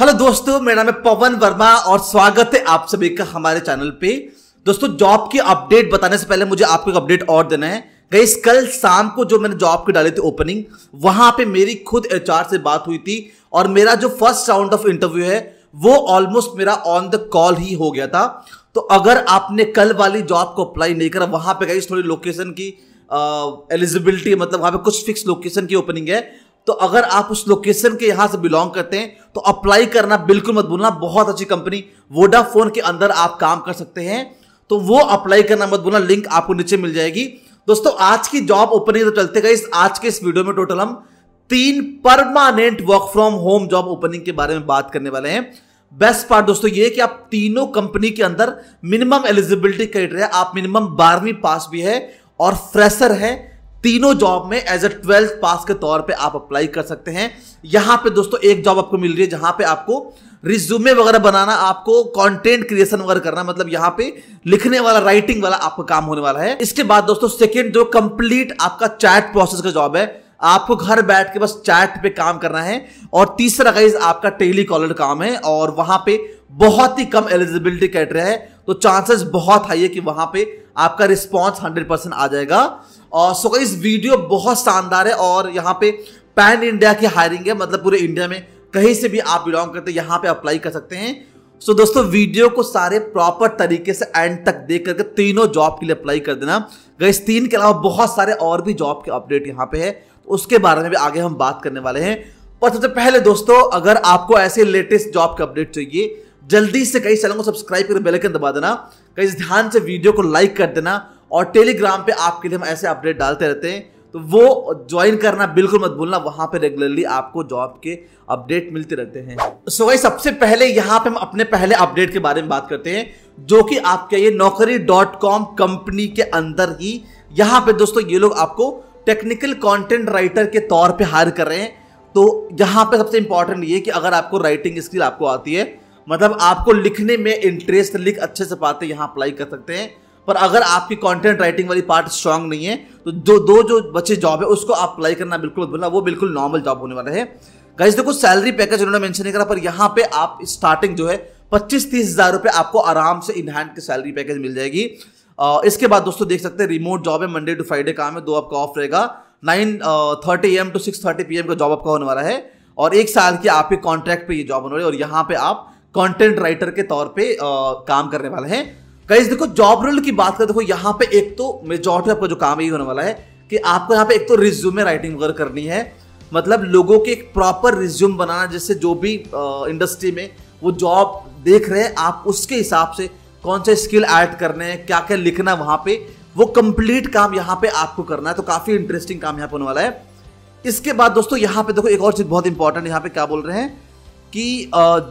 hello दोस्तों मेरा नाम है पवन वर्मा और स्वागत है आप सभी का हमारे चैनल पे दोस्तों जॉब की अपडेट बताने से पहले मुझे आपको एक अपडेट और देना है गई कल शाम को जो मैंने जॉब की डाली थी ओपनिंग वहां पे मेरी खुद एच से बात हुई थी और मेरा जो फर्स्ट राउंड ऑफ इंटरव्यू है वो ऑलमोस्ट मेरा ऑन द कॉल ही हो गया था तो अगर आपने कल वाली जॉब को अप्लाई नहीं करा वहां पर गई थोड़ी लोकेशन की एलिजिबिलिटी uh, मतलब वहां पे कुछ फिक्स लोकेशन की ओपनिंग है तो अगर आप उस लोकेशन के यहां से बिलोंग करते हैं तो अप्लाई करना बिल्कुल मत भूलना बहुत अच्छी कंपनी वोडाफोन के अंदर आप काम कर सकते हैं तो वो अप्लाई करना मत भूलना लिंक आपको नीचे मिल जाएगी दोस्तों आज की जॉब ओपनिंग तो चलते गए इस आज के इस वीडियो में टोटल हम तीन permanent work from home job opening के बारे में बात करने वाले हैं बेस्ट पार्ट दोस्तों ये कि आप तीनों कंपनी के अंदर मिनिमम एलिजिबिलिटी क्राइटेरिया आप मिनिमम बारहवीं पास भी है और फ्रेशर है तीनों जॉब में एज ए ट्वेल्थ पास के तौर पे आप अप्लाई कर सकते हैं यहां पे दोस्तों एक जॉब आपको मिल रही है जहां पे आपको रिज्यूमे वगैरह बनाना आपको कंटेंट क्रिएशन वगैरह करना मतलब यहाँ पे लिखने वाला राइटिंग वाला आपका काम होने वाला है इसके बाद दोस्तों सेकेंड जो कंप्लीट आपका चैट प्रोसेस का जॉब है आपको घर बैठ के बस चैट पे काम करना है और तीसरा गाइज आपका टेली कॉलर काम है और वहां पे बहुत ही कम एलिजिबिलिटी कैटरिया है तो चांसेस बहुत हाई है कि वहां पे आपका रिस्पॉन्स हंड्रेड परसेंट आ जाएगा सो इस वीडियो बहुत शानदार है और यहाँ पे पैन इंडिया की हायरिंग है मतलब पूरे इंडिया में कहीं से भी आप बिलोंग करते हैं यहाँ पे अप्लाई कर सकते हैं सो so, दोस्तों वीडियो को सारे प्रॉपर तरीके से एंड तक देख करके तीनों जॉब के लिए अप्लाई कर देना गई तीन के अलावा बहुत सारे और भी जॉब के अपडेट यहाँ पे है तो उसके बारे में भी आगे हम बात करने वाले हैं पर सबसे तो पहले दोस्तों अगर आपको ऐसे लेटेस्ट जॉब के अपडेट चाहिए जल्दी से कई चैनल को सब्सक्राइब करके बेलकन दबा देना कई ध्यान से वीडियो को लाइक कर देना और टेलीग्राम पे आपके लिए हम ऐसे अपडेट डालते रहते हैं तो वो ज्वाइन करना बिल्कुल मत भूलना वहाँ पे रेगुलरली आपको जॉब के अपडेट मिलते रहते हैं सो so भाई सबसे पहले यहाँ पे हम अपने पहले अपडेट के बारे में बात करते हैं जो कि आपके ये नौकरी डॉट कॉम कंपनी के अंदर ही यहाँ पे दोस्तों ये लोग आपको टेक्निकल कंटेंट राइटर के तौर पे हायर कर रहे हैं तो यहाँ पे सबसे इंपॉर्टेंट ये कि अगर आपको राइटिंग स्किल आपको आती है मतलब आपको लिखने में इंटरेस्ट लिख अच्छे से पाते यहाँ अप्लाई कर सकते हैं पर अगर आपकी कंटेंट राइटिंग वाली पार्ट स्ट्रांग नहीं है तो जो दो जो बच्चे जॉब है उसको अप्लाई करना बिल्कुल बोलना मतलब वो बिल्कुल नॉर्मल जॉब होने वाला है गाइस देखो सैलरी पैकेज उन्होंने मेंशन नहीं करा पर यहाँ पे आप स्टार्टिंग जो है पच्चीस तीस हजार रुपये आपको आराम से इन हैंड की सैलरी पैकेज मिल जाएगी इसके बाद दोस्तों देख सकते हैं रिमोट जॉब है मंडे टू फ्राइडे काम है दो आपका ऑफ रहेगा nine thirty AM to six thirty PM एम का जॉब आपका होने वाला है और एक साल की आपके कॉन्ट्रैक्ट पे ये जॉब होने वाली है और यहाँ पे आप कंटेंट राइटर के तौर पे आ, काम करने वाले हैं कई देखो जॉब रोल की बात करें देखो यहाँ पे एक तो मेजोरिटी आपका जो काम यही होने वाला है कि आपको यहाँ पे एक तो रिज्यूमे राइटिंग वगैरह करनी है मतलब लोगों के एक प्रॉपर रिज्यूम बनाना जिससे जो भी इंडस्ट्री में वो जॉब देख रहे हैं आप उसके हिसाब से कौन से स्किल ऐड करने हैं क्या क्या लिखना वहाँ पे वो कंप्लीट काम यहाँ पे आपको करना है तो काफ़ी इंटरेस्टिंग काम यहाँ पे होने वाला है इसके बाद दोस्तों यहाँ पे देखो एक और चीज़ बहुत इंपॉर्टेंट यहाँ पे क्या बोल रहे हैं कि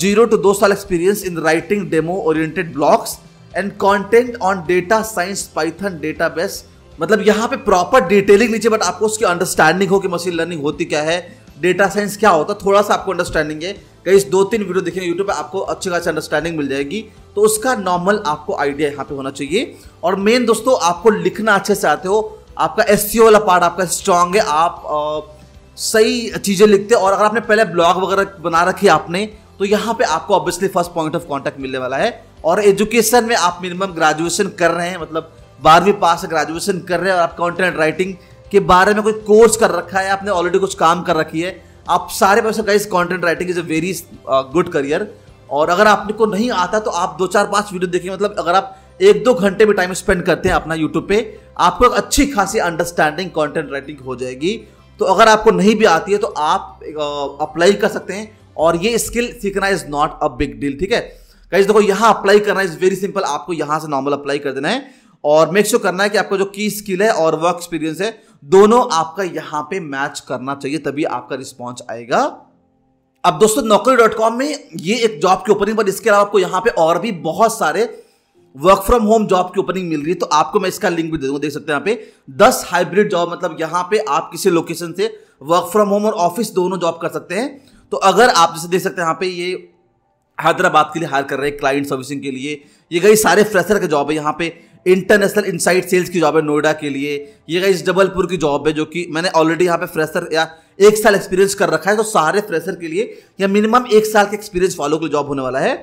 जीरो टू दो साल experience in writing demo oriented blogs and content on data science Python database मतलब यहाँ पे प्रॉपर डिटेलिंग नीचे बट आपको उसकी अंडरस्टैंडिंग हो कि मशीन लर्निंग होती क्या है डेटा साइंस क्या होता है थोड़ा सा आपको अंडरस्टैंडिंग है कई दो तीन वीडियो देखेंगे यूट्यूब पर आपको अच्छी खासी अंडरस्टैंडिंग मिल जाएगी तो उसका नॉर्मल आपको आइडिया यहाँ पे होना चाहिए और मेन दोस्तों आपको लिखना अच्छे से आते हो आपका एस e वाला पार्ट आपका स्ट्रांग है आप आ, सही चीज़ें लिखते हो और अगर आपने पहले ब्लॉग वगैरह बना रखी आपने तो यहाँ पे आपको obviously first point of contact मिलने वाला है और एजुकेशन में आप मिनिमम ग्रेजुएशन कर रहे हैं मतलब बारहवीं पास ग्रेजुएशन कर रहे हैं और आप कंटेंट राइटिंग के बारे में कोई कोर्स कर रखा है आपने ऑलरेडी कुछ काम कर रखी है आप सारे पैसे इस content writing is a very good career और अगर आपने को नहीं आता तो आप दो चार पांच वीडियो देखिए मतलब अगर आप एक दो घंटे भी टाइम स्पेंड करते हैं अपना यूट्यूब पे आपको एक अच्छी खासी अंडरस्टैंडिंग कंटेंट राइटिंग हो जाएगी तो अगर आपको नहीं भी आती है तो आप अप्लाई uh, कर सकते हैं और ये स्किल सीखना is not a big deal ठीक है गाइज देखो यहाँ अप्लाई करना इज वेरी सिंपल आपको यहाँ से नॉर्मल अप्लाई कर देना है और मेक श्योर sure करना है कि आपका जो की स्किल है और वर्क एक्सपीरियंस है दोनों आपका यहाँ पे मैच करना चाहिए तभी आपका रिस्पॉन्स आएगा अब दोस्तों नौकरी डॉट कॉम में ये एक जॉब की ओपनिंग पर इसके अलावा आपको यहाँ पे और भी बहुत सारे वर्क फ्रॉम होम जॉब की ओपनिंग मिल रही है तो आपको मैं इसका लिंक भी दे दूंगा देख सकते हैं यहाँ पे दस हाइब्रिड जॉब मतलब यहाँ पे आप किसी लोकेशन से वर्क फ्रॉम होम और ऑफिस दोनों जॉब कर सकते हैं तो अगर आप जैसे देख सकते हैं यहाँ पे ये हैदराबाद के लिए हायर कर रहे हैं क्लाइंट सर्विसिंग के लिए ये गई सारे फ्रेशर के जॉब है यहाँ पे इंटरनेशनल इनसाइड सेल्स की जॉब है नोएडा के लिए ये गई जबलपुर की जॉब है जो कि मैंने ऑलरेडी यहाँ पे फ्रेशर या एक साल एक्सपीरियंस कर रखा है तो सारे फ्रेशर के लिए या मिनिमम एक साल के एक्सपीरियंस वालों के लिए जॉब होने वाला है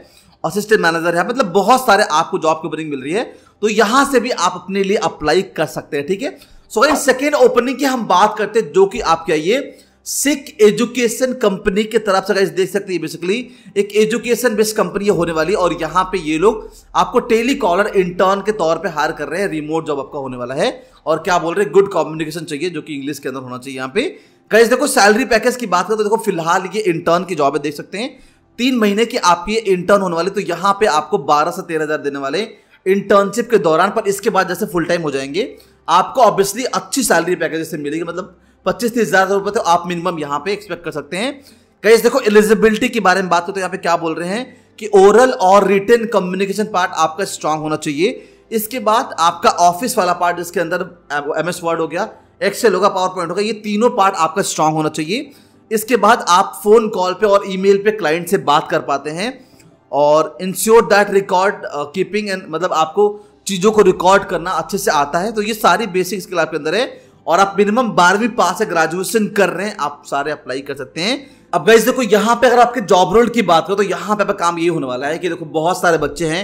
असिस्टेंट मैनेजर है मतलब बहुत सारे आपको जॉब की ओपनिंग मिल रही है तो यहाँ से भी आप अपने लिए अप्लाई कर सकते हैं ठीक है सो सेकेंड ओपनिंग की हम बात करते हैं जो कि आपके आइए सिख एजुकेशन कंपनी की तरफ से देख सकते हैं बेसिकली एक एजुकेशन बेस्ड कंपनी होने वाली और यहां पे ये लोग आपको टेली कॉलर इंटर्न के तौर पे हायर कर रहे हैं रिमोट जॉब आपका होने वाला है और क्या बोल रहे हैं गुड कम्युनिकेशन चाहिए जो कि इंग्लिश के अंदर होना चाहिए यहाँ पे गाइस देखो सैलरी पैकेज की बात करें तो देखो फिलहाल ये इंटर्न की जॉब है देख सकते हैं तीन महीने की आपकी इंटर्न होने वाली तो यहाँ पे आपको बारह से तेरह हजार देने वाले इंटर्नशिप के दौरान पर इसके बाद जैसे फुल टाइम हो जाएंगे आपको ऑब्वियसली अच्छी सैलरी पैकेज से मिलेगी मतलब पच्चीस तीस हज़ार रुपये तो आप मिनिमम यहाँ पे एक्सपेक्ट कर सकते हैं कहीं देखो एलिजिबिलिटी के बारे में बात करते तो यहाँ पे क्या बोल रहे हैं कि ओरल और रिटर्न कम्युनिकेशन पार्ट आपका स्ट्रांग होना चाहिए इसके बाद आपका ऑफिस वाला पार्ट जिसके अंदर एम एस वर्ड हो गया एक्सेल होगा पावर पॉइंट होगा ये तीनों पार्ट आपका स्ट्रांग होना चाहिए इसके बाद आप फोन कॉल पे और ईमेल पे क्लाइंट से बात कर पाते हैं और ensure that record keeping and मतलब आपको चीज़ों को रिकॉर्ड करना अच्छे से आता है तो ये सारी बेसिक्स के आपके अंदर है और आप मिनिमम बारहवीं पास है ग्रेजुएशन कर रहे हैं आप सारे अप्लाई कर सकते हैं अब गाइज देखो यहाँ पे अगर आपके जॉब रोल की बात करो तो यहाँ पे काम ये होने वाला है कि देखो बहुत सारे बच्चे हैं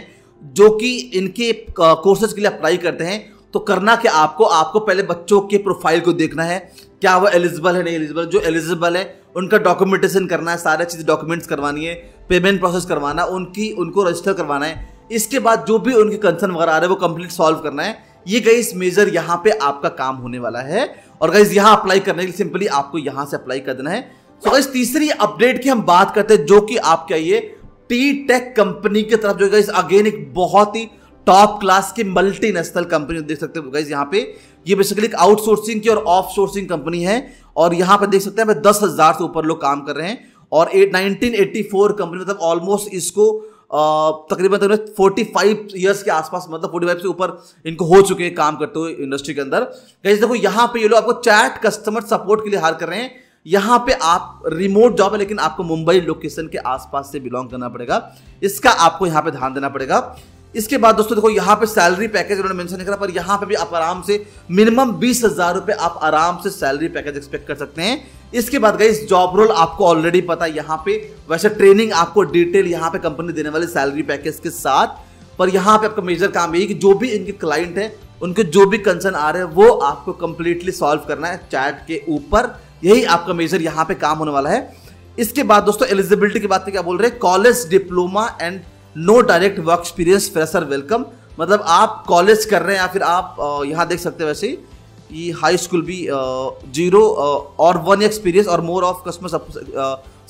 जो कि इनके कोर्सेज के लिए अप्लाई करते हैं तो करना क्या आपको आपको पहले बच्चों के प्रोफाइल को देखना है क्या वो एलिजिबल है नहीं एलिजिबल जो एलिजिबल है उनका डॉक्यूमेंटेशन करना है सारे चीज़ डॉक्यूमेंट्स करवानी है पेमेंट प्रोसेस करवाना उनकी उनको रजिस्टर करवाना है इसके बाद जो भी उनके कंसर्न वगैरह आ रहे हैं वो कंप्लीट सॉल्व करना है ये गाइस मेजर यहाँ पे आपका काम होने वाला है और गाइस यहाँ अप्लाई करने के लिए सिंपली आपको यहाँ से अप्लाई कर देना है सो गाइस तीसरी अपडेट की हम बात करते हैं जो कि आपके ये टी टेक कंपनी की तरफ जो गाइस अगेन एक बहुत ही टॉप क्लास की मल्टीनेशनल कंपनी देख सकते हो गाइस यहाँ पे ये बेसिकली एक आउटसोर्सिंग की और ऑफ सोर्सिंग कंपनी है और यहाँ पे देख सकते हैं दस हजार से ऊपर लोग काम कर रहे हैं और नाइनटीन कंपनी मतलब ऑलमोस्ट इसको तकरीबन तकरीबन फोर्टी फाइव ईयर्स के आसपास मतलब फोर्टी फाइव से ऊपर इनको हो चुके हैं काम करते हुए इंडस्ट्री के अंदर कैसे देखो यहाँ पे ये लोग आपको चैट कस्टमर सपोर्ट के लिए हायर कर रहे हैं यहाँ पे आप रिमोट जॉब है लेकिन आपको मुंबई लोकेशन के आसपास से बिलोंग करना पड़ेगा इसका आपको यहाँ पे ध्यान देना पड़ेगा इसके बाद दोस्तों देखो यहाँ पे सैलरी पैकेज उन्होंने मेंशन करा पर यहाँ पे भी आप आराम से मिनिमम बीस हजार रुपये आप आराम से सैलरी पैकेज एक्सपेक्ट कर सकते हैं इसके बाद गई जॉब रोल आपको ऑलरेडी पता है यहाँ पे वैसे ट्रेनिंग आपको डिटेल यहाँ पे कंपनी देने वाली सैलरी पैकेज के साथ पर यहाँ पे आपका मेजर काम यही कि जो भी इनके क्लाइंट है उनके जो भी कंसर्न आ रहे हैं वो आपको कंप्लीटली सॉल्व करना है चैट के ऊपर यही आपका मेजर यहाँ पे काम होने वाला है इसके बाद दोस्तों एलिजिबिलिटी की बात क्या बोल रहे हैं college diploma and no direct work experience fresher welcome मतलब आप कॉलेज कर रहे हैं या फिर आप यहाँ देख सकते हैं वैसे ही ये हाई स्कूल भी जीरो और वन एक्सपीरियंस और more of customer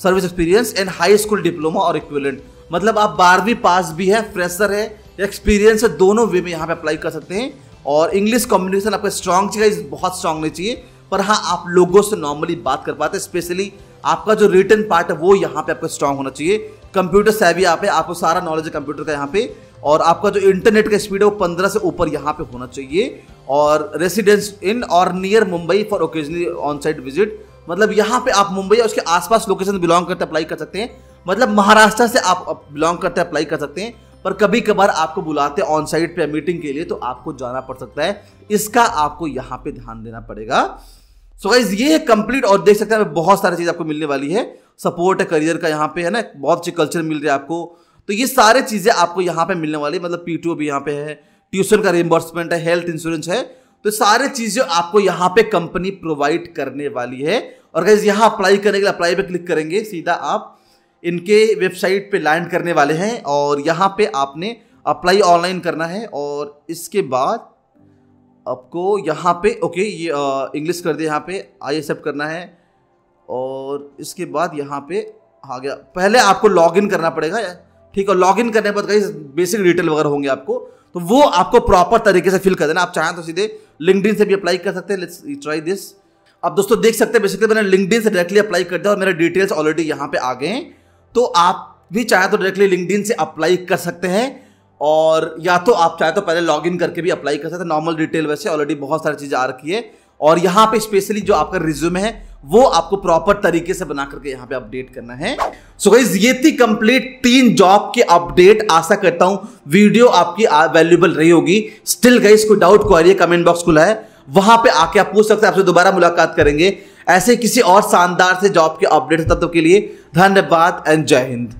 service experience and high school diploma और school मतलब आप बारहवीं पास भी है फ्रेशर है एक्सपीरियंस है दोनों वे में यहाँ पे अप्लाई कर सकते हैं और इंग्लिश कम्युनिकेशन आपका स्ट्रांग चाहिए बहुत स्ट्रांग नहीं चाहिए पर हाँ आप लोगों से नॉर्मली बात कर पाते स्पेशली आपका जो रिटर्न पार्ट है वो यहाँ पे आपका स्ट्रांग होना चाहिए कंप्यूटर सेवी आप है आपको सारा नॉलेज है कंप्यूटर का यहाँ पे और आपका जो इंटरनेट का स्पीड है वो पंद्रह से ऊपर यहाँ पे होना चाहिए और रेसिडेंस इन और near Mumbai for occasionally on site visit मतलब यहाँ पे आप मुंबई और उसके आसपास लोकेशन बिलोंग करते अप्लाई कर सकते हैं मतलब महाराष्ट्र से आप बिलोंग करते अप्लाई कर सकते हैं पर कभी कभार आपको बुलाते ऑन साइड पे मीटिंग के लिए तो आपको जाना पड़ सकता है इसका आपको यहाँ पे ध्यान देना पड़ेगा सो so गाइज ये है कंप्लीट और देख सकते हैं बहुत सारी चीज़ आपको मिलने वाली है सपोर्ट है करियर का यहाँ पे है ना बहुत अच्छी कल्चर मिल रही है आपको तो ये सारे चीज़ें आपको यहाँ पे मिलने वाली मतलब पी भी यहाँ पे है ट्यूशन का रिमबर्समेंट है हेल्थ इंश्योरेंस है तो सारे चीज़ें आपको यहाँ पे कंपनी प्रोवाइड करने वाली है और अगर यहाँ अप्लाई करने के लिए अप्लाई पे क्लिक करेंगे सीधा आप इनके वेबसाइट पे लैंड करने वाले हैं और यहाँ पे आपने अप्लाई ऑनलाइन करना है और इसके बाद आपको यहाँ पे ओके ये इंग्लिश कर दिया यहाँ पे आई एस करना है और इसके बाद यहाँ पे आ गया पहले आपको इन करना पड़ेगा ठीक है लॉग इन करने पर कई बेसिक डिटेल वगैरह होंगे आपको तो वो आपको प्रॉपर तरीके से फिल कर देना आप चाहें तो सीधे लिंकड से भी अप्लाई कर सकते हैं लेट्स ट्राई दिस आप दोस्तों देख सकते हैं बेसिकली मैंने लिंकड से डायरेक्टली अप्लाई कर दिया और मेरे डिटेल्स ऑलरेडी यहाँ पे आ गए हैं तो आप भी चाहें तो डायरेक्टली लिंकड से अप्लाई कर सकते हैं और या तो आप चाहे तो पहले इन करके भी अप्लाई कर सकते हैं नॉर्मल डिटेल वैसे ऑलरेडी बहुत सारी चीज़ें आ रखी है और यहाँ पे स्पेशली जो आपका रिज्यूम है वो आपको प्रॉपर तरीके से बना करके यहाँ पे अपडेट करना है सो so ये थी कंप्लीट तीन जॉब के अपडेट आशा करता हूँ वीडियो आपकी वैल्यूबल रही होगी स्टिल गई कोई डाउट क्वारी कमेंट बॉक्स खुला है वहां पे आके आप पूछ सकते हैं आपसे दोबारा मुलाकात करेंगे ऐसे किसी और शानदार से जॉब के अपडेट तत्व के लिए धन्यवाद एंड जय हिंद